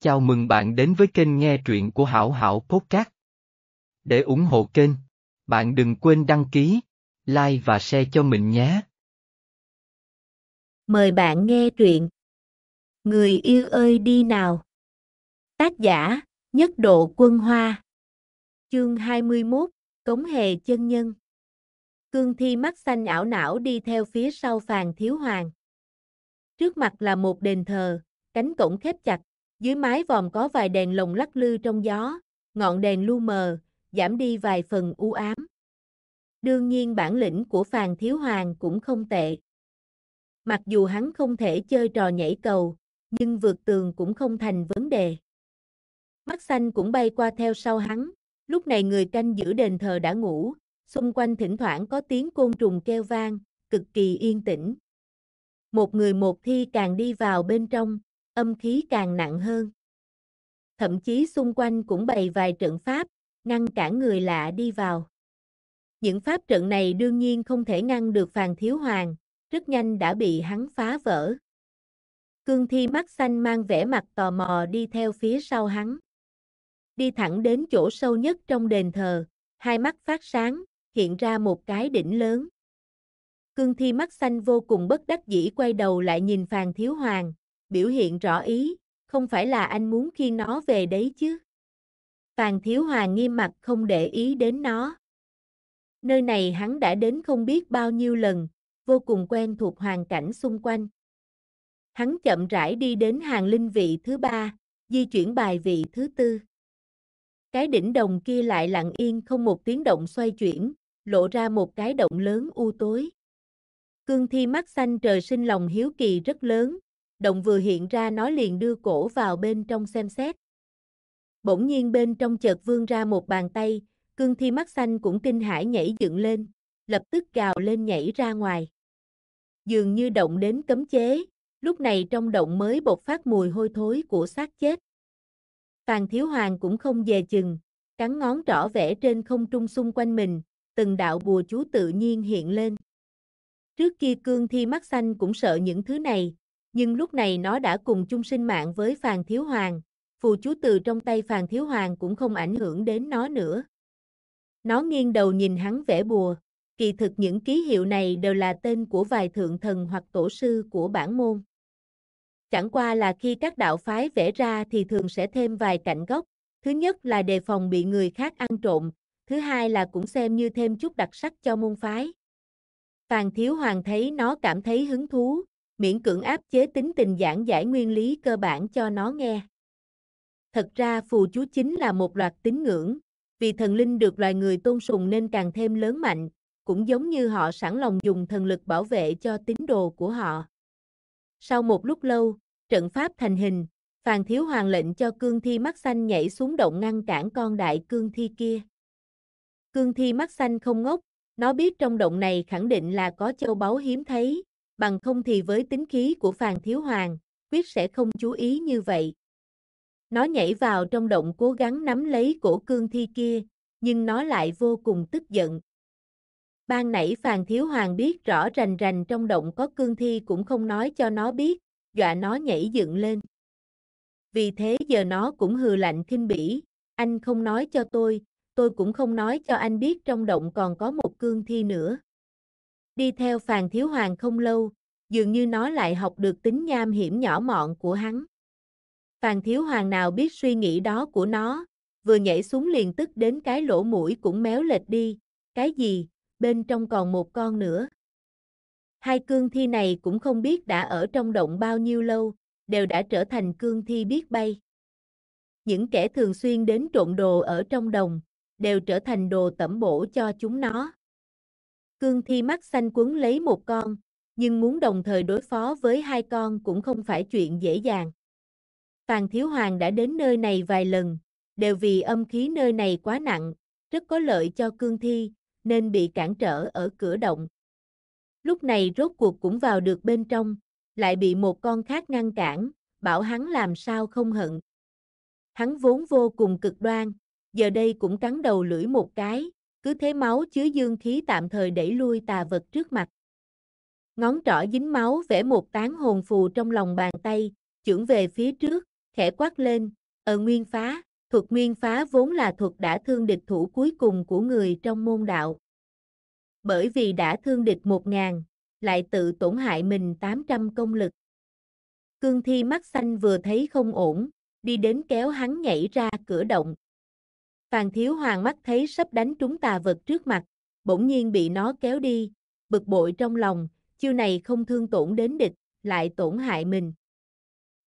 Chào mừng bạn đến với kênh nghe truyện của Hảo Hảo Podcast. Để ủng hộ kênh, bạn đừng quên đăng ký, like và share cho mình nhé. Mời bạn nghe truyện Người yêu ơi đi nào Tác giả, Nhất Độ Quân Hoa Chương 21, Cống Hề Chân Nhân Cương thi mắt xanh ảo não đi theo phía sau phàn thiếu hoàng. Trước mặt là một đền thờ, cánh cổng khép chặt, dưới mái vòm có vài đèn lồng lắc lư trong gió, ngọn đèn lu mờ, giảm đi vài phần u ám. Đương nhiên bản lĩnh của Phàn Thiếu Hoàng cũng không tệ. Mặc dù hắn không thể chơi trò nhảy cầu, nhưng vượt tường cũng không thành vấn đề. Mắt xanh cũng bay qua theo sau hắn, lúc này người canh giữ đền thờ đã ngủ, xung quanh thỉnh thoảng có tiếng côn trùng kêu vang, cực kỳ yên tĩnh. Một người một thi càng đi vào bên trong, âm khí càng nặng hơn. Thậm chí xung quanh cũng bày vài trận pháp, ngăn cản người lạ đi vào. Những pháp trận này đương nhiên không thể ngăn được Phàn Thiếu Hoàng, rất nhanh đã bị hắn phá vỡ. Cương Thi mắt xanh mang vẻ mặt tò mò đi theo phía sau hắn. Đi thẳng đến chỗ sâu nhất trong đền thờ, hai mắt phát sáng, hiện ra một cái đỉnh lớn. Cương Thi mắt xanh vô cùng bất đắc dĩ quay đầu lại nhìn Phàn Thiếu Hoàng, biểu hiện rõ ý, không phải là anh muốn khi nó về đấy chứ. Tàn Thiếu Hòa nghiêm mặt không để ý đến nó. Nơi này hắn đã đến không biết bao nhiêu lần, vô cùng quen thuộc hoàn cảnh xung quanh. Hắn chậm rãi đi đến hàng linh vị thứ ba, di chuyển bài vị thứ tư. Cái đỉnh đồng kia lại lặng yên không một tiếng động xoay chuyển, lộ ra một cái động lớn u tối. Cương thi mắt xanh trời sinh lòng hiếu kỳ rất lớn, động vừa hiện ra nó liền đưa cổ vào bên trong xem xét. Bỗng nhiên bên trong chợt vươn ra một bàn tay, cương thi mắt xanh cũng kinh hãi nhảy dựng lên, lập tức gào lên nhảy ra ngoài. Dường như động đến cấm chế, lúc này trong động mới bộc phát mùi hôi thối của xác chết. Phàn Thiếu Hoàng cũng không về chừng, cắn ngón trỏ vẽ trên không trung xung quanh mình, từng đạo bùa chú tự nhiên hiện lên. Trước kia cương thi mắt xanh cũng sợ những thứ này, nhưng lúc này nó đã cùng chung sinh mạng với Phàn Thiếu Hoàng, phù chú từ trong tay Phàn Thiếu Hoàng cũng không ảnh hưởng đến nó nữa. Nó nghiêng đầu nhìn hắn vẽ bùa, kỳ thực những ký hiệu này đều là tên của vài thượng thần hoặc tổ sư của bản môn. Chẳng qua là khi các đạo phái vẽ ra thì thường sẽ thêm vài cạnh gốc thứ nhất là đề phòng bị người khác ăn trộm, thứ hai là cũng xem như thêm chút đặc sắc cho môn phái. Phàn Thiếu Hoàng thấy nó cảm thấy hứng thú, miễn cưỡng áp chế tính tình giảng giải nguyên lý cơ bản cho nó nghe. Thật ra phù chú chính là một loạt tín ngưỡng, vì thần linh được loài người tôn sùng nên càng thêm lớn mạnh, cũng giống như họ sẵn lòng dùng thần lực bảo vệ cho tín đồ của họ. Sau một lúc lâu, trận pháp thành hình, Phàn Thiếu Hoàng lệnh cho cương thi mắt xanh nhảy xuống động ngăn cản con đại cương thi kia. Cương thi mắt xanh không ngốc, nó biết trong động này khẳng định là có châu báu hiếm thấy, bằng không thì với tính khí của Phàn Thiếu Hoàng, quyết sẽ không chú ý như vậy. Nó nhảy vào trong động cố gắng nắm lấy cổ cương thi kia, nhưng nó lại vô cùng tức giận. Ban nãy Phàn Thiếu Hoàng biết rõ rành rành trong động có cương thi cũng không nói cho nó biết, dọa nó nhảy dựng lên. Vì thế giờ nó cũng hừ lạnh khinh bỉ, anh không nói cho tôi, tôi cũng không nói cho anh biết trong động còn có một cương thi nữa. Đi theo Phàn Thiếu Hoàng không lâu, dường như nó lại học được tính nham hiểm nhỏ mọn của hắn. Phàn Thiếu Hoàng nào biết suy nghĩ đó của nó, vừa nhảy xuống liền tức đến cái lỗ mũi cũng méo lệch đi, cái gì, bên trong còn một con nữa. Hai cương thi này cũng không biết đã ở trong động bao nhiêu lâu, đều đã trở thành cương thi biết bay. Những kẻ thường xuyên đến trộn đồ ở trong đồng, đều trở thành đồ tẩm bổ cho chúng nó. Cương thi mắt xanh quấn lấy một con, nhưng muốn đồng thời đối phó với hai con cũng không phải chuyện dễ dàng. Tàng Thiếu Hoàng đã đến nơi này vài lần, đều vì âm khí nơi này quá nặng, rất có lợi cho cương thi, nên bị cản trở ở cửa động. Lúc này rốt cuộc cũng vào được bên trong, lại bị một con khác ngăn cản, bảo hắn làm sao không hận. Hắn vốn vô cùng cực đoan, giờ đây cũng cắn đầu lưỡi một cái, cứ thế máu chứa dương khí tạm thời đẩy lui tà vật trước mặt. Ngón trỏ dính máu vẽ một tán hồn phù trong lòng bàn tay, chưởng về phía trước, khẽ quát lên, ở ờ, nguyên phá, thuật nguyên phá vốn là thuật đã thương địch thủ cuối cùng của người trong môn đạo. Bởi vì đã thương địch một ngàn, lại tự tổn hại mình tám trăm công lực. Cương thi mắt xanh vừa thấy không ổn, đi đến kéo hắn nhảy ra cửa động, Phàn thiếu hoàng mắt thấy sắp đánh trúng tà vật trước mặt, bỗng nhiên bị nó kéo đi, bực bội trong lòng, chiêu này không thương tổn đến địch, lại tổn hại mình.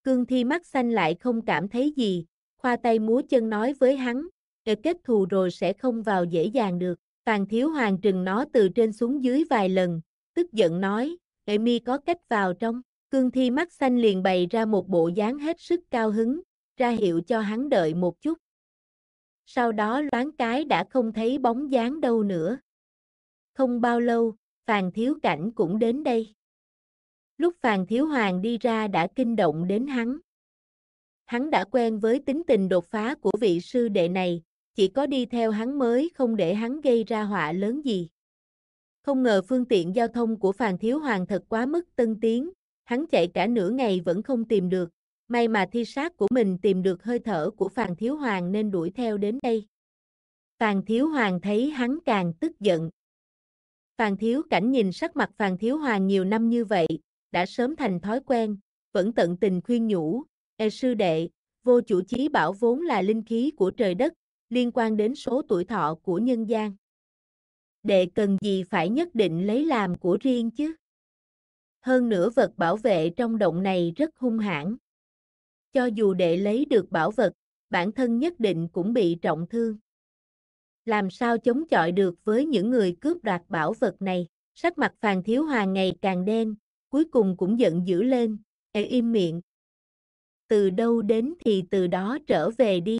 Cương thi mắt xanh lại không cảm thấy gì, khoa tay múa chân nói với hắn, để kết thù rồi sẽ không vào dễ dàng được. Phàn thiếu hoàng trừng nó từ trên xuống dưới vài lần, tức giận nói, để mi có cách vào trong. Cương thi mắt xanh liền bày ra một bộ dáng hết sức cao hứng, ra hiệu cho hắn đợi một chút sau đó loáng cái đã không thấy bóng dáng đâu nữa. Không bao lâu, Phàn Thiếu Cảnh cũng đến đây. Lúc Phàn Thiếu Hoàng đi ra đã kinh động đến hắn. Hắn đã quen với tính tình đột phá của vị sư đệ này, chỉ có đi theo hắn mới không để hắn gây ra họa lớn gì. Không ngờ phương tiện giao thông của Phàn Thiếu Hoàng thật quá mức tân tiến, hắn chạy cả nửa ngày vẫn không tìm được, May mà thi sát của mình tìm được hơi thở của Phàn Thiếu Hoàng nên đuổi theo đến đây. Phàn Thiếu Hoàng thấy hắn càng tức giận. Phàn Thiếu Cảnh nhìn sắc mặt Phàn Thiếu Hoàng nhiều năm như vậy, đã sớm thành thói quen, vẫn tận tình khuyên nhủ, e sư đệ, vô chủ chí bảo vốn là linh khí của trời đất, liên quan đến số tuổi thọ của nhân gian. Đệ cần gì phải nhất định lấy làm của riêng chứ? Hơn nữa vật bảo vệ trong động này rất hung hãn. Cho dù đệ lấy được bảo vật, bản thân nhất định cũng bị trọng thương. Làm sao chống chọi được với những người cướp đoạt bảo vật này, sắc mặt Phàn Thiếu Hòa ngày càng đen, cuối cùng cũng giận dữ lên, ê im miệng. Từ đâu đến thì từ đó trở về đi.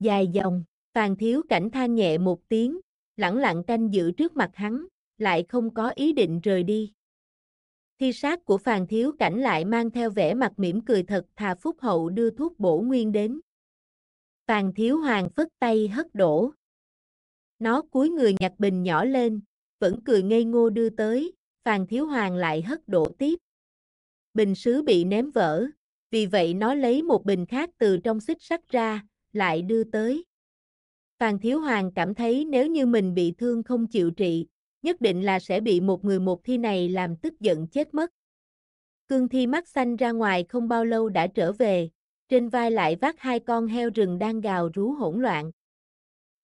Dài dòng, Phàn Thiếu Cảnh than nhẹ một tiếng, lẳng lặng canh giữ trước mặt hắn, lại không có ý định rời đi. Thi sát của Phàn Thiếu Cảnh lại mang theo vẻ mặt mỉm cười thật thà phúc hậu đưa thuốc bổ nguyên đến. Phàn Thiếu Hoàng phất tay hất đổ. Nó cúi người nhặt bình nhỏ lên, vẫn cười ngây ngô đưa tới, Phàn Thiếu Hoàng lại hất đổ tiếp. Bình sứ bị ném vỡ, vì vậy nó lấy một bình khác từ trong xích sắt ra, lại đưa tới. Phàn Thiếu Hoàng cảm thấy nếu như mình bị thương không chịu trị, nhất định là sẽ bị một người một thi này làm tức giận chết mất. Cương thi mắt xanh ra ngoài không bao lâu đã trở về, trên vai lại vác hai con heo rừng đang gào rú hỗn loạn.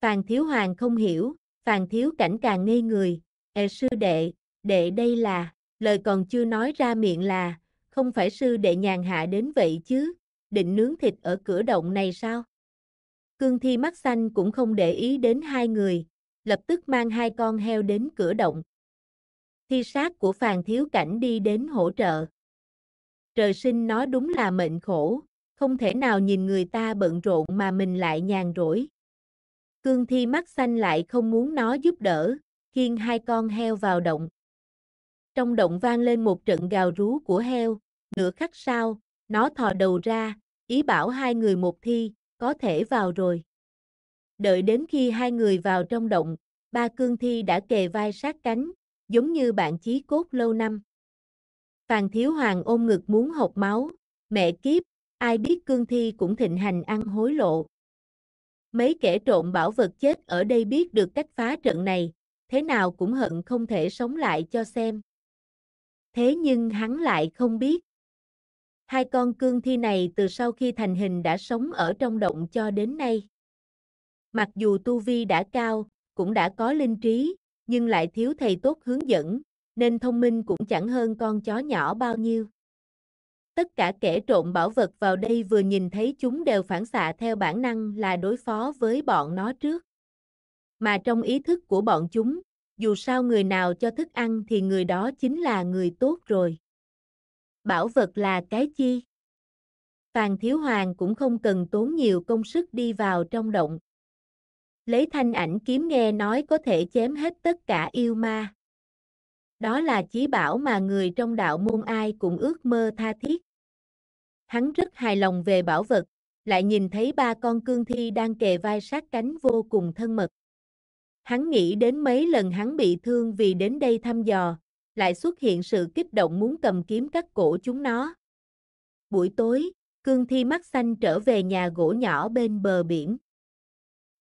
Phàn Thiếu Hoàng không hiểu, Phàn Thiếu Cảnh càng ngây người, "Ê sư đệ, đệ đây là..." Lời còn chưa nói ra miệng là, "Không phải sư đệ nhàn hạ đến vậy chứ, định nướng thịt ở cửa động này sao?" Cương Thi mắt xanh cũng không để ý đến hai người, lập tức mang hai con heo đến cửa động. Thi sát của Phàn Thiếu Cảnh đi đến hỗ trợ. Trời sinh nó đúng là mệnh khổ, không thể nào nhìn người ta bận rộn mà mình lại nhàn rỗi. Cương Thi mắt xanh lại không muốn nó giúp đỡ, khiêng hai con heo vào động. Trong động vang lên một trận gào rú của heo, nửa khắc sau, nó thò đầu ra, ý bảo hai người một thi, có thể vào rồi đợi đến khi hai người vào trong động, ba cương thi đã kề vai sát cánh, giống như bạn chí cốt lâu năm. Phàn Thiếu Hoàng ôm ngực muốn hộc máu, mẹ kiếp, ai biết cương thi cũng thịnh hành ăn hối lộ. Mấy kẻ trộm bảo vật chết ở đây biết được cách phá trận này, thế nào cũng hận không thể sống lại cho xem. Thế nhưng hắn lại không biết. Hai con cương thi này từ sau khi thành hình đã sống ở trong động cho đến nay. Mặc dù tu vi đã cao, cũng đã có linh trí, nhưng lại thiếu thầy tốt hướng dẫn, nên thông minh cũng chẳng hơn con chó nhỏ bao nhiêu. Tất cả kẻ trộn bảo vật vào đây vừa nhìn thấy chúng đều phản xạ theo bản năng là đối phó với bọn nó trước. Mà trong ý thức của bọn chúng, dù sao người nào cho thức ăn thì người đó chính là người tốt rồi. Bảo vật là cái chi? Phàn Thiếu Hoàng cũng không cần tốn nhiều công sức đi vào trong động, Lấy thanh ảnh kiếm nghe nói có thể chém hết tất cả yêu ma. Đó là chí bảo mà người trong đạo môn ai cũng ước mơ tha thiết. Hắn rất hài lòng về bảo vật, lại nhìn thấy ba con cương thi đang kề vai sát cánh vô cùng thân mật. Hắn nghĩ đến mấy lần hắn bị thương vì đến đây thăm dò, lại xuất hiện sự kích động muốn cầm kiếm cắt cổ chúng nó. Buổi tối, cương thi mắt xanh trở về nhà gỗ nhỏ bên bờ biển.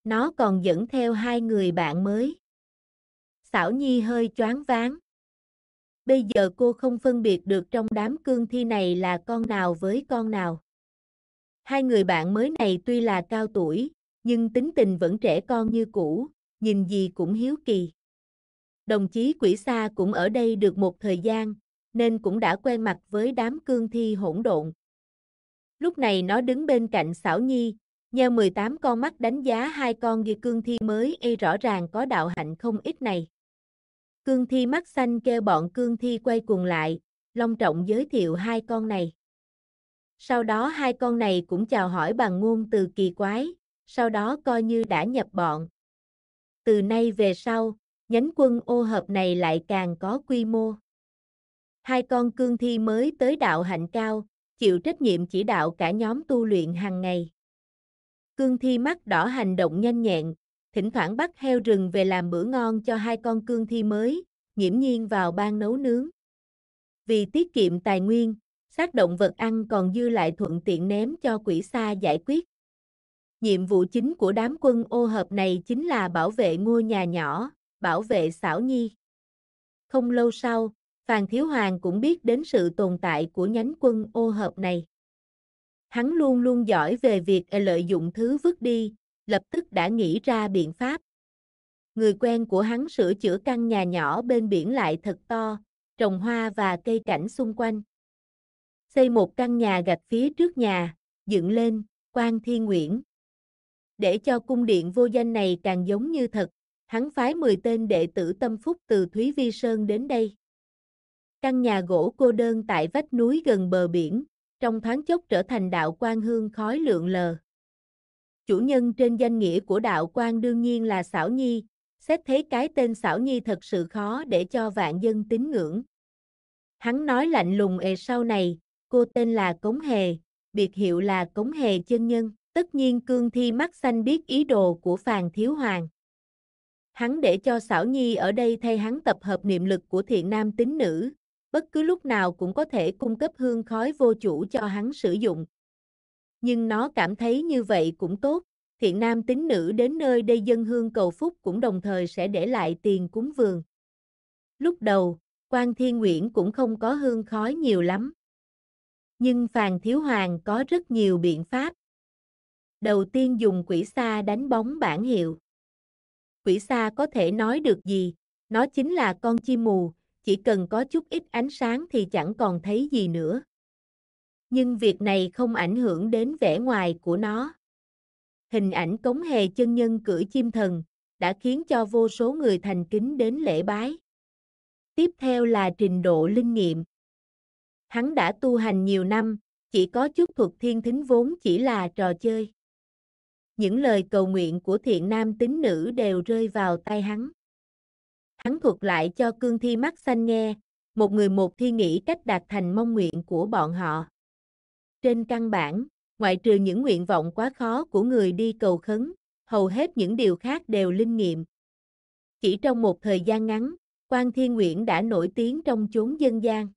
Nó còn dẫn theo hai người bạn mới. Xảo Nhi hơi choáng váng. Bây giờ cô không phân biệt được trong đám cương thi này là con nào với con nào. Hai người bạn mới này tuy là cao tuổi, nhưng tính tình vẫn trẻ con như cũ, nhìn gì cũng hiếu kỳ. Đồng chí quỷ xa cũng ở đây được một thời gian, nên cũng đã quen mặt với đám cương thi hỗn độn. Lúc này nó đứng bên cạnh Sảo Nhi, Nheo 18 con mắt đánh giá hai con ghi cương thi mới e rõ ràng có đạo hạnh không ít này. Cương thi mắt xanh kêu bọn cương thi quay cuồng lại, long trọng giới thiệu hai con này. Sau đó hai con này cũng chào hỏi bằng ngôn từ kỳ quái, sau đó coi như đã nhập bọn. Từ nay về sau, nhánh quân ô hợp này lại càng có quy mô. Hai con cương thi mới tới đạo hạnh cao, chịu trách nhiệm chỉ đạo cả nhóm tu luyện hàng ngày. Cương thi mắt đỏ hành động nhanh nhẹn, thỉnh thoảng bắt heo rừng về làm bữa ngon cho hai con cương thi mới, nghiễm nhiên vào ban nấu nướng. Vì tiết kiệm tài nguyên, xác động vật ăn còn dư lại thuận tiện ném cho quỷ xa giải quyết. Nhiệm vụ chính của đám quân ô hợp này chính là bảo vệ ngôi nhà nhỏ, bảo vệ xảo nhi. Không lâu sau, Phàn Thiếu Hoàng cũng biết đến sự tồn tại của nhánh quân ô hợp này. Hắn luôn luôn giỏi về việc lợi dụng thứ vứt đi, lập tức đã nghĩ ra biện pháp. Người quen của hắn sửa chữa căn nhà nhỏ bên biển lại thật to, trồng hoa và cây cảnh xung quanh. Xây một căn nhà gạch phía trước nhà, dựng lên, quan thi nguyễn. Để cho cung điện vô danh này càng giống như thật, hắn phái 10 tên đệ tử tâm phúc từ Thúy Vi Sơn đến đây. Căn nhà gỗ cô đơn tại vách núi gần bờ biển, trong thoáng chốc trở thành đạo quan hương khói lượng lờ. Chủ nhân trên danh nghĩa của đạo quan đương nhiên là xảo nhi, xét thấy cái tên xảo nhi thật sự khó để cho vạn dân tín ngưỡng. Hắn nói lạnh lùng ề sau này, cô tên là Cống Hề, biệt hiệu là Cống Hề chân nhân. Tất nhiên cương thi mắt xanh biết ý đồ của Phàn Thiếu Hoàng. Hắn để cho xảo Nhi ở đây thay hắn tập hợp niệm lực của thiện nam tín nữ, bất cứ lúc nào cũng có thể cung cấp hương khói vô chủ cho hắn sử dụng. Nhưng nó cảm thấy như vậy cũng tốt, thiện nam tính nữ đến nơi đây dân hương cầu phúc cũng đồng thời sẽ để lại tiền cúng vườn. Lúc đầu, quan thiên nguyễn cũng không có hương khói nhiều lắm. Nhưng Phàn Thiếu Hoàng có rất nhiều biện pháp. Đầu tiên dùng quỷ sa đánh bóng bản hiệu. Quỷ sa có thể nói được gì? Nó chính là con chim mù, chỉ cần có chút ít ánh sáng thì chẳng còn thấy gì nữa. Nhưng việc này không ảnh hưởng đến vẻ ngoài của nó. Hình ảnh cống hề chân nhân cưỡi chim thần đã khiến cho vô số người thành kính đến lễ bái. Tiếp theo là trình độ linh nghiệm. Hắn đã tu hành nhiều năm, chỉ có chút thuật thiên thính vốn chỉ là trò chơi. Những lời cầu nguyện của thiện nam tín nữ đều rơi vào tay hắn hắn thuật lại cho cương thi mắt xanh nghe, một người một thi nghĩ cách đạt thành mong nguyện của bọn họ. Trên căn bản, ngoại trừ những nguyện vọng quá khó của người đi cầu khấn, hầu hết những điều khác đều linh nghiệm. Chỉ trong một thời gian ngắn, quan thiên nguyễn đã nổi tiếng trong chốn dân gian.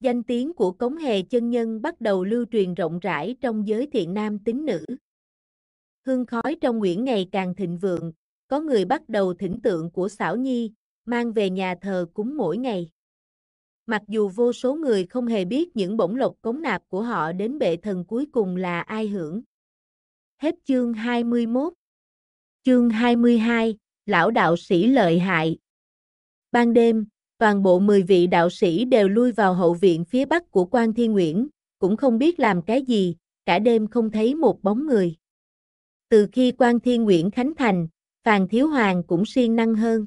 Danh tiếng của cống hề chân nhân bắt đầu lưu truyền rộng rãi trong giới thiện nam tính nữ. Hương khói trong Nguyễn ngày càng thịnh vượng, có người bắt đầu thỉnh tượng của xảo nhi, mang về nhà thờ cúng mỗi ngày. Mặc dù vô số người không hề biết những bổng lộc cống nạp của họ đến bệ thần cuối cùng là ai hưởng. Hết chương 21 Chương 22, Lão Đạo Sĩ Lợi Hại Ban đêm, toàn bộ 10 vị đạo sĩ đều lui vào hậu viện phía bắc của quan Thiên Nguyễn, cũng không biết làm cái gì, cả đêm không thấy một bóng người. Từ khi quan Thiên Nguyễn khánh thành, Phàn Thiếu Hoàng cũng siêng năng hơn.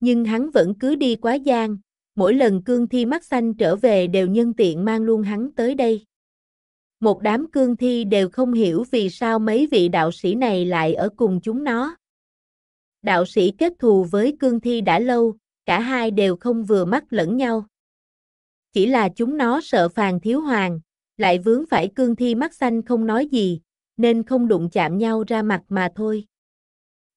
Nhưng hắn vẫn cứ đi quá gian, mỗi lần cương thi mắt xanh trở về đều nhân tiện mang luôn hắn tới đây. Một đám cương thi đều không hiểu vì sao mấy vị đạo sĩ này lại ở cùng chúng nó. Đạo sĩ kết thù với cương thi đã lâu, cả hai đều không vừa mắt lẫn nhau. Chỉ là chúng nó sợ phàn thiếu hoàng, lại vướng phải cương thi mắt xanh không nói gì, nên không đụng chạm nhau ra mặt mà thôi.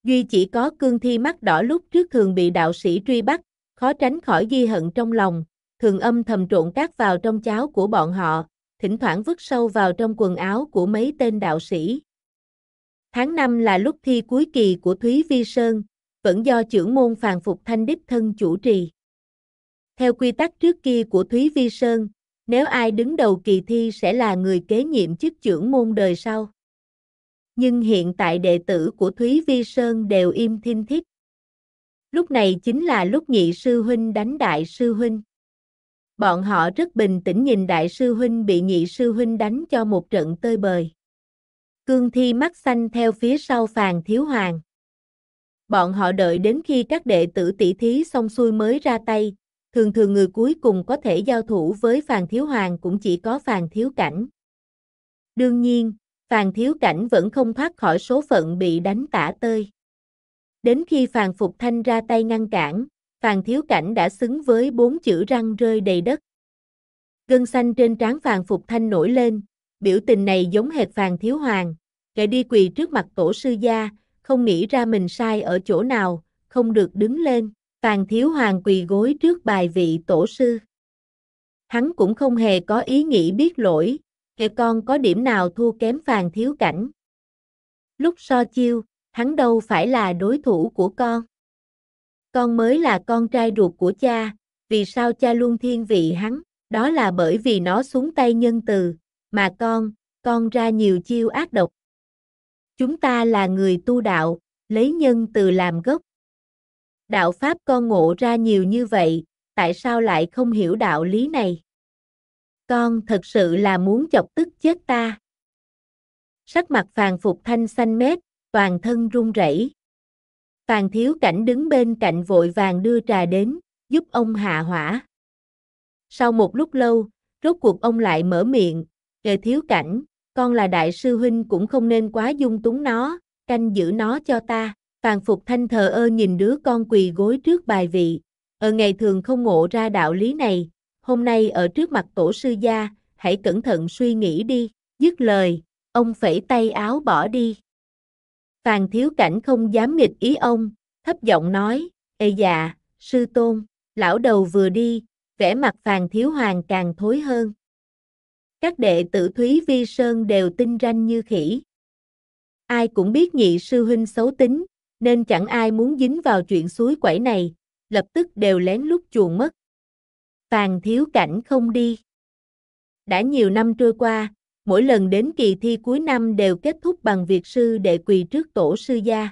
Duy chỉ có cương thi mắt đỏ lúc trước thường bị đạo sĩ truy bắt, khó tránh khỏi ghi hận trong lòng, thường âm thầm trộn cát vào trong cháo của bọn họ, thỉnh thoảng vứt sâu vào trong quần áo của mấy tên đạo sĩ. Tháng 5 là lúc thi cuối kỳ của Thúy Vi Sơn, vẫn do trưởng môn Phàn Phục Thanh Đích thân chủ trì. Theo quy tắc trước kia của Thúy Vi Sơn, nếu ai đứng đầu kỳ thi sẽ là người kế nhiệm chức trưởng môn đời sau nhưng hiện tại đệ tử của Thúy Vi Sơn đều im thiên thích. Lúc này chính là lúc nhị sư huynh đánh đại sư huynh. Bọn họ rất bình tĩnh nhìn đại sư huynh bị nhị sư huynh đánh cho một trận tơi bời. Cương thi mắt xanh theo phía sau phàn thiếu hoàng. Bọn họ đợi đến khi các đệ tử tỷ thí xong xuôi mới ra tay, thường thường người cuối cùng có thể giao thủ với phàn thiếu hoàng cũng chỉ có phàn thiếu cảnh. Đương nhiên, Phàn Thiếu Cảnh vẫn không thoát khỏi số phận bị đánh tả tơi. Đến khi Phàn Phục Thanh ra tay ngăn cản, Phàn Thiếu Cảnh đã xứng với bốn chữ răng rơi đầy đất. Gân xanh trên trán Phàn Phục Thanh nổi lên, biểu tình này giống hệt Phàn Thiếu Hoàng, kẻ đi quỳ trước mặt tổ sư gia, không nghĩ ra mình sai ở chỗ nào, không được đứng lên, Phàn Thiếu Hoàng quỳ gối trước bài vị tổ sư. Hắn cũng không hề có ý nghĩ biết lỗi, kẻ con có điểm nào thua kém phàn thiếu cảnh. Lúc so chiêu, hắn đâu phải là đối thủ của con. Con mới là con trai ruột của cha, vì sao cha luôn thiên vị hắn, đó là bởi vì nó xuống tay nhân từ, mà con, con ra nhiều chiêu ác độc. Chúng ta là người tu đạo, lấy nhân từ làm gốc. Đạo Pháp con ngộ ra nhiều như vậy, tại sao lại không hiểu đạo lý này? con thật sự là muốn chọc tức chết ta. Sắc mặt phàn phục thanh xanh mét, toàn thân run rẩy. Phàn thiếu cảnh đứng bên cạnh vội vàng đưa trà đến, giúp ông hạ hỏa. Sau một lúc lâu, rốt cuộc ông lại mở miệng, "Trời thiếu cảnh, con là đại sư huynh cũng không nên quá dung túng nó, canh giữ nó cho ta." Phàn Phục Thanh thờ ơ nhìn đứa con quỳ gối trước bài vị, ở ờ, ngày thường không ngộ ra đạo lý này, hôm nay ở trước mặt tổ sư gia, hãy cẩn thận suy nghĩ đi, dứt lời, ông phẩy tay áo bỏ đi. Phàn thiếu cảnh không dám nghịch ý ông, thấp giọng nói, Ê già, sư tôn, lão đầu vừa đi, vẻ mặt phàn thiếu hoàng càng thối hơn. Các đệ tử Thúy Vi Sơn đều tinh ranh như khỉ. Ai cũng biết nhị sư huynh xấu tính, nên chẳng ai muốn dính vào chuyện suối quẩy này, lập tức đều lén lút chuồn mất phàn thiếu cảnh không đi. Đã nhiều năm trôi qua, mỗi lần đến kỳ thi cuối năm đều kết thúc bằng việc sư đệ quỳ trước tổ sư gia.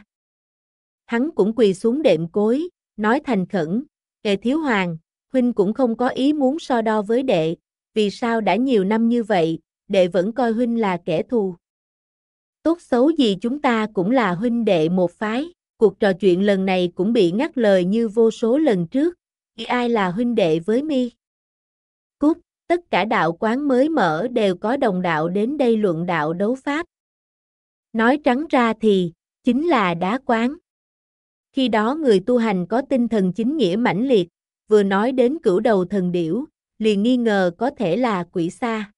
Hắn cũng quỳ xuống đệm cối, nói thành khẩn, "Đệ thiếu hoàng, huynh cũng không có ý muốn so đo với đệ, vì sao đã nhiều năm như vậy, đệ vẫn coi huynh là kẻ thù?" Tốt xấu gì chúng ta cũng là huynh đệ một phái, cuộc trò chuyện lần này cũng bị ngắt lời như vô số lần trước, ai là huynh đệ với mi. Cúc, tất cả đạo quán mới mở đều có đồng đạo đến đây luận đạo đấu pháp. Nói trắng ra thì, chính là đá quán. Khi đó người tu hành có tinh thần chính nghĩa mãnh liệt, vừa nói đến cửu đầu thần điểu, liền nghi ngờ có thể là quỷ xa.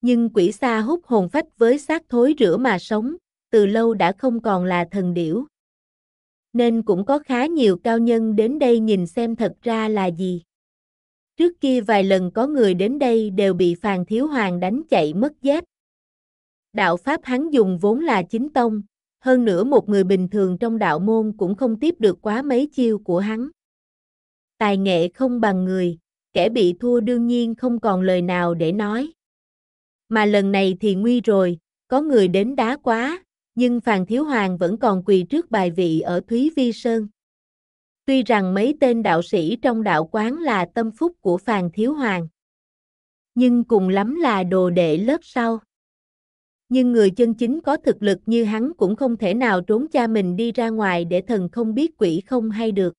Nhưng quỷ xa hút hồn phách với xác thối rửa mà sống, từ lâu đã không còn là thần điểu nên cũng có khá nhiều cao nhân đến đây nhìn xem thật ra là gì. Trước kia vài lần có người đến đây đều bị Phàn Thiếu Hoàng đánh chạy mất dép. Đạo Pháp hắn dùng vốn là chính tông, hơn nữa một người bình thường trong đạo môn cũng không tiếp được quá mấy chiêu của hắn. Tài nghệ không bằng người, kẻ bị thua đương nhiên không còn lời nào để nói. Mà lần này thì nguy rồi, có người đến đá quá, nhưng Phàn Thiếu Hoàng vẫn còn quỳ trước bài vị ở Thúy Vi Sơn. Tuy rằng mấy tên đạo sĩ trong đạo quán là tâm phúc của Phàn Thiếu Hoàng, nhưng cùng lắm là đồ đệ lớp sau. Nhưng người chân chính có thực lực như hắn cũng không thể nào trốn cha mình đi ra ngoài để thần không biết quỷ không hay được.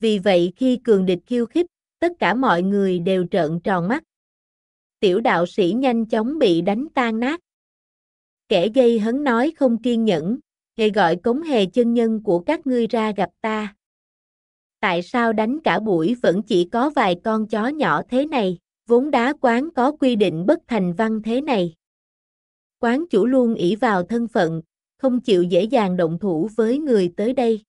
Vì vậy khi cường địch khiêu khích, tất cả mọi người đều trợn tròn mắt. Tiểu đạo sĩ nhanh chóng bị đánh tan nát. Kẻ gây hấn nói không kiên nhẫn, hề gọi cống hề chân nhân của các ngươi ra gặp ta. Tại sao đánh cả buổi vẫn chỉ có vài con chó nhỏ thế này, vốn đá quán có quy định bất thành văn thế này. Quán chủ luôn ỷ vào thân phận, không chịu dễ dàng động thủ với người tới đây.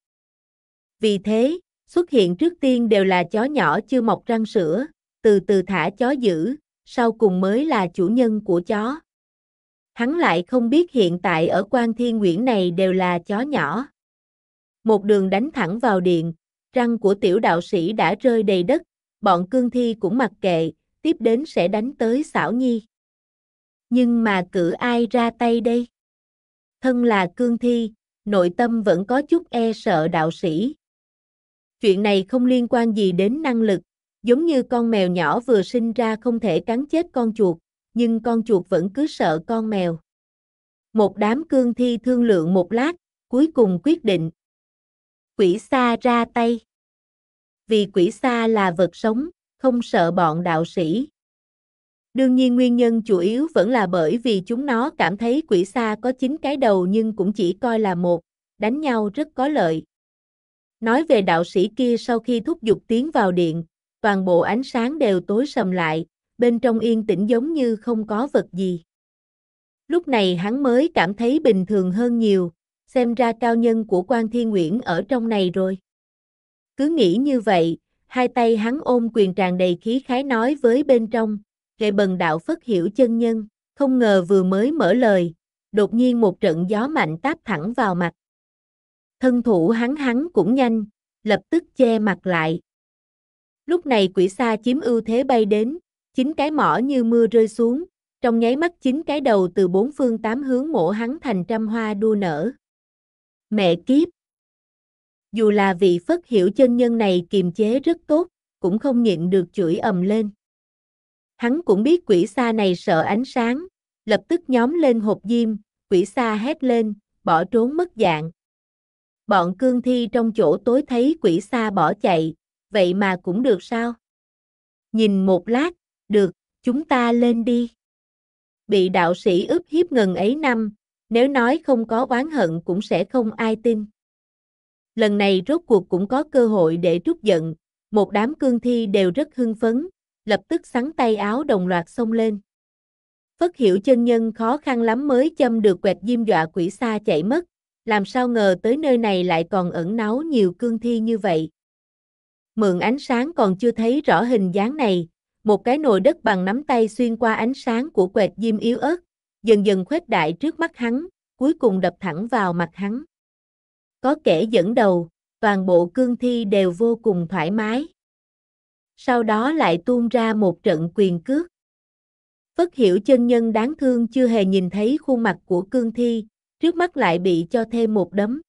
Vì thế, xuất hiện trước tiên đều là chó nhỏ chưa mọc răng sữa, từ từ thả chó giữ, sau cùng mới là chủ nhân của chó. Hắn lại không biết hiện tại ở quan thiên nguyễn này đều là chó nhỏ. Một đường đánh thẳng vào điện, răng của tiểu đạo sĩ đã rơi đầy đất, bọn cương thi cũng mặc kệ, tiếp đến sẽ đánh tới xảo nhi. Nhưng mà cử ai ra tay đây? Thân là cương thi, nội tâm vẫn có chút e sợ đạo sĩ. Chuyện này không liên quan gì đến năng lực, giống như con mèo nhỏ vừa sinh ra không thể cắn chết con chuột, nhưng con chuột vẫn cứ sợ con mèo. Một đám cương thi thương lượng một lát, cuối cùng quyết định. Quỷ xa ra tay. Vì quỷ xa là vật sống, không sợ bọn đạo sĩ. Đương nhiên nguyên nhân chủ yếu vẫn là bởi vì chúng nó cảm thấy quỷ xa có 9 cái đầu nhưng cũng chỉ coi là một, đánh nhau rất có lợi. Nói về đạo sĩ kia sau khi thúc giục tiến vào điện, toàn bộ ánh sáng đều tối sầm lại, bên trong yên tĩnh giống như không có vật gì. Lúc này hắn mới cảm thấy bình thường hơn nhiều, xem ra cao nhân của quan thiên Nguyễn ở trong này rồi. Cứ nghĩ như vậy, hai tay hắn ôm quyền tràn đầy khí khái nói với bên trong, gậy bần đạo phất hiểu chân nhân, không ngờ vừa mới mở lời, đột nhiên một trận gió mạnh táp thẳng vào mặt. Thân thủ hắn hắn cũng nhanh, lập tức che mặt lại. Lúc này quỷ xa chiếm ưu thế bay đến, Chín cái mỏ như mưa rơi xuống, trong nháy mắt chín cái đầu từ bốn phương tám hướng mổ hắn thành trăm hoa đua nở. Mẹ kiếp! Dù là vị phất hiểu chân nhân này kiềm chế rất tốt, cũng không nhịn được chửi ầm lên. Hắn cũng biết quỷ xa này sợ ánh sáng, lập tức nhóm lên hộp diêm, quỷ xa hét lên, bỏ trốn mất dạng. Bọn cương thi trong chỗ tối thấy quỷ xa bỏ chạy, vậy mà cũng được sao? Nhìn một lát, được, chúng ta lên đi. Bị đạo sĩ ướp hiếp ngần ấy năm, nếu nói không có oán hận cũng sẽ không ai tin. Lần này rốt cuộc cũng có cơ hội để trút giận, một đám cương thi đều rất hưng phấn, lập tức sắn tay áo đồng loạt xông lên. Phất hiểu chân nhân khó khăn lắm mới châm được quẹt diêm dọa quỷ xa chạy mất, làm sao ngờ tới nơi này lại còn ẩn náu nhiều cương thi như vậy. Mượn ánh sáng còn chưa thấy rõ hình dáng này, một cái nồi đất bằng nắm tay xuyên qua ánh sáng của quẹt diêm yếu ớt, dần dần khuếch đại trước mắt hắn, cuối cùng đập thẳng vào mặt hắn. Có kẻ dẫn đầu, toàn bộ cương thi đều vô cùng thoải mái. Sau đó lại tuôn ra một trận quyền cước. Phất hiểu chân nhân đáng thương chưa hề nhìn thấy khuôn mặt của cương thi, trước mắt lại bị cho thêm một đấm.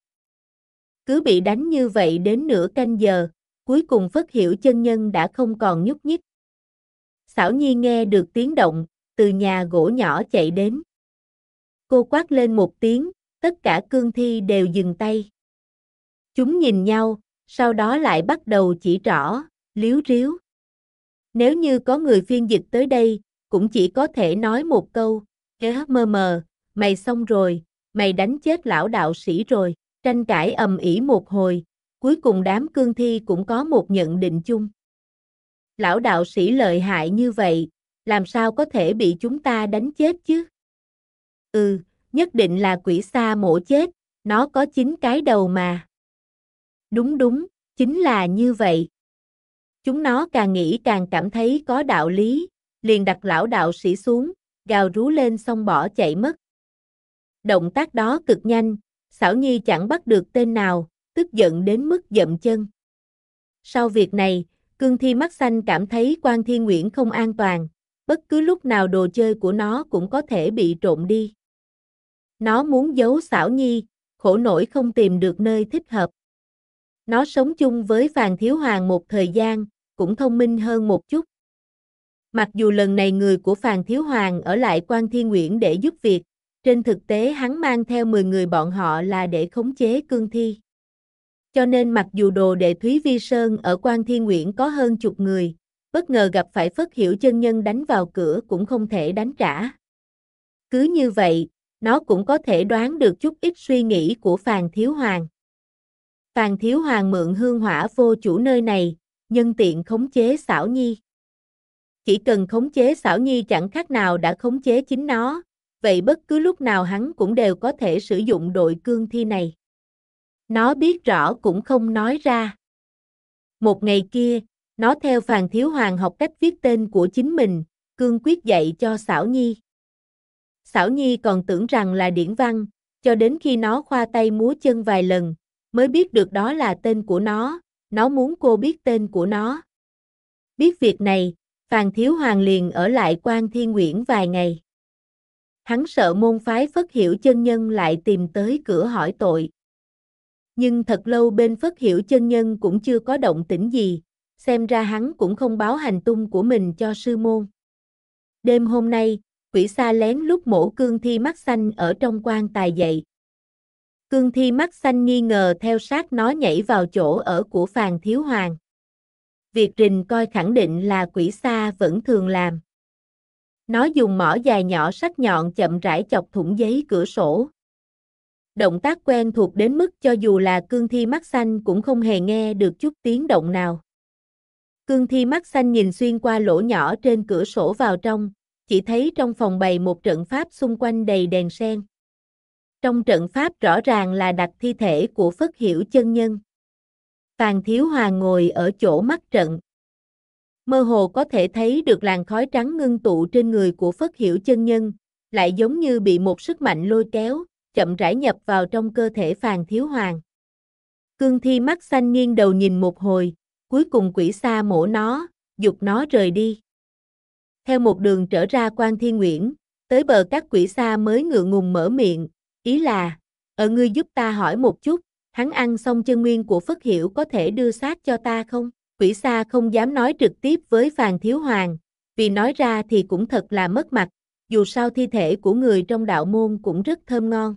Cứ bị đánh như vậy đến nửa canh giờ, cuối cùng Phất hiểu chân nhân đã không còn nhúc nhích. Xảo Nhi nghe được tiếng động, từ nhà gỗ nhỏ chạy đến. Cô quát lên một tiếng, tất cả cương thi đều dừng tay. Chúng nhìn nhau, sau đó lại bắt đầu chỉ trỏ, liếu riếu. Nếu như có người phiên dịch tới đây, cũng chỉ có thể nói một câu, hế mơ mờ, mày xong rồi, mày đánh chết lão đạo sĩ rồi, tranh cãi ầm ĩ một hồi, cuối cùng đám cương thi cũng có một nhận định chung lão đạo sĩ lợi hại như vậy, làm sao có thể bị chúng ta đánh chết chứ? Ừ, nhất định là quỷ xa mổ chết, nó có chín cái đầu mà. Đúng đúng, chính là như vậy. Chúng nó càng nghĩ càng cảm thấy có đạo lý, liền đặt lão đạo sĩ xuống, gào rú lên xong bỏ chạy mất. Động tác đó cực nhanh, Sảo Nhi chẳng bắt được tên nào, tức giận đến mức dậm chân. Sau việc này, Cương Thi Mắt Xanh cảm thấy quan Thi Nguyễn không an toàn, bất cứ lúc nào đồ chơi của nó cũng có thể bị trộm đi. Nó muốn giấu xảo nhi, khổ nổi không tìm được nơi thích hợp. Nó sống chung với Phàn Thiếu Hoàng một thời gian, cũng thông minh hơn một chút. Mặc dù lần này người của Phàn Thiếu Hoàng ở lại quan Thi Nguyễn để giúp việc, trên thực tế hắn mang theo 10 người bọn họ là để khống chế cương thi. Cho nên mặc dù đồ đệ Thúy Vi Sơn ở Quan Thiên Nguyễn có hơn chục người, bất ngờ gặp phải Phất Hiểu chân nhân đánh vào cửa cũng không thể đánh trả. Cứ như vậy, nó cũng có thể đoán được chút ít suy nghĩ của Phàn Thiếu Hoàng. Phàn Thiếu Hoàng mượn hương hỏa vô chủ nơi này, nhân tiện khống chế xảo nhi. Chỉ cần khống chế xảo nhi chẳng khác nào đã khống chế chính nó, vậy bất cứ lúc nào hắn cũng đều có thể sử dụng đội cương thi này. Nó biết rõ cũng không nói ra. Một ngày kia, nó theo Phàn Thiếu Hoàng học cách viết tên của chính mình, cương quyết dạy cho Sảo Nhi. Sảo Nhi còn tưởng rằng là điển văn, cho đến khi nó khoa tay múa chân vài lần, mới biết được đó là tên của nó, nó muốn cô biết tên của nó. Biết việc này, Phàn Thiếu Hoàng liền ở lại quan Thiên Nguyễn vài ngày. Hắn sợ môn phái phất hiểu chân nhân lại tìm tới cửa hỏi tội nhưng thật lâu bên Phất Hiểu chân nhân cũng chưa có động tĩnh gì, xem ra hắn cũng không báo hành tung của mình cho sư môn. Đêm hôm nay, quỷ xa lén lúc mổ cương thi mắt xanh ở trong quan tài dậy. Cương thi mắt xanh nghi ngờ theo sát nó nhảy vào chỗ ở của Phàn Thiếu Hoàng. Việc rình coi khẳng định là quỷ xa vẫn thường làm. Nó dùng mỏ dài nhỏ sắc nhọn chậm rãi chọc thủng giấy cửa sổ, động tác quen thuộc đến mức cho dù là cương thi mắt xanh cũng không hề nghe được chút tiếng động nào. Cương thi mắt xanh nhìn xuyên qua lỗ nhỏ trên cửa sổ vào trong, chỉ thấy trong phòng bày một trận pháp xung quanh đầy đèn sen. Trong trận pháp rõ ràng là đặt thi thể của Phất Hiểu chân nhân. Tàn Thiếu Hòa ngồi ở chỗ mắt trận. Mơ hồ có thể thấy được làn khói trắng ngưng tụ trên người của Phất Hiểu chân nhân, lại giống như bị một sức mạnh lôi kéo, chậm rãi nhập vào trong cơ thể Phàn Thiếu Hoàng. Cương thi mắt xanh nghiêng đầu nhìn một hồi, cuối cùng quỷ xa mổ nó, dục nó rời đi. Theo một đường trở ra quan thiên nguyễn, tới bờ các quỷ xa mới ngựa ngùng mở miệng, ý là, ở ngươi giúp ta hỏi một chút, hắn ăn xong chân nguyên của Phất Hiểu có thể đưa xác cho ta không? Quỷ xa không dám nói trực tiếp với Phàn Thiếu Hoàng, vì nói ra thì cũng thật là mất mặt, dù sao thi thể của người trong đạo môn cũng rất thơm ngon.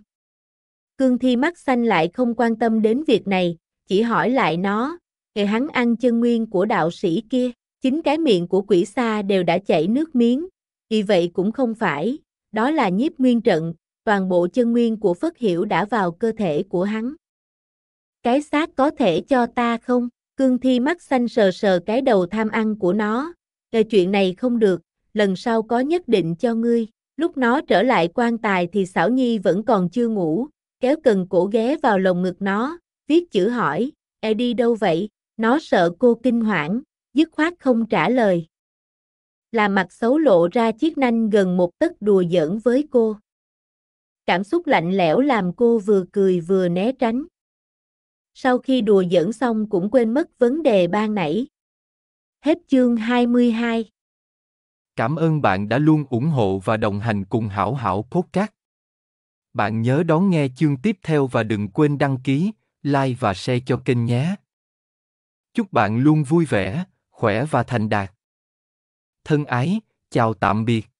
Cương thi mắt xanh lại không quan tâm đến việc này, chỉ hỏi lại nó, kể hắn ăn chân nguyên của đạo sĩ kia, chính cái miệng của quỷ xa đều đã chảy nước miếng, vì vậy cũng không phải, đó là nhiếp nguyên trận, toàn bộ chân nguyên của Phất Hiểu đã vào cơ thể của hắn. Cái xác có thể cho ta không? Cương thi mắt xanh sờ sờ cái đầu tham ăn của nó, về chuyện này không được, lần sau có nhất định cho ngươi. Lúc nó trở lại quan tài thì xảo nhi vẫn còn chưa ngủ, kéo cần cổ ghé vào lồng ngực nó, viết chữ hỏi, e đi đâu vậy? Nó sợ cô kinh hoảng, dứt khoát không trả lời. Là mặt xấu lộ ra chiếc nanh gần một tấc đùa giỡn với cô. Cảm xúc lạnh lẽo làm cô vừa cười vừa né tránh. Sau khi đùa giỡn xong cũng quên mất vấn đề ban nãy. Hết chương 22. Cảm ơn bạn đã luôn ủng hộ và đồng hành cùng Hảo Hảo Podcast. Bạn nhớ đón nghe chương tiếp theo và đừng quên đăng ký, like và share cho kênh nhé. Chúc bạn luôn vui vẻ, khỏe và thành đạt. Thân ái, chào tạm biệt.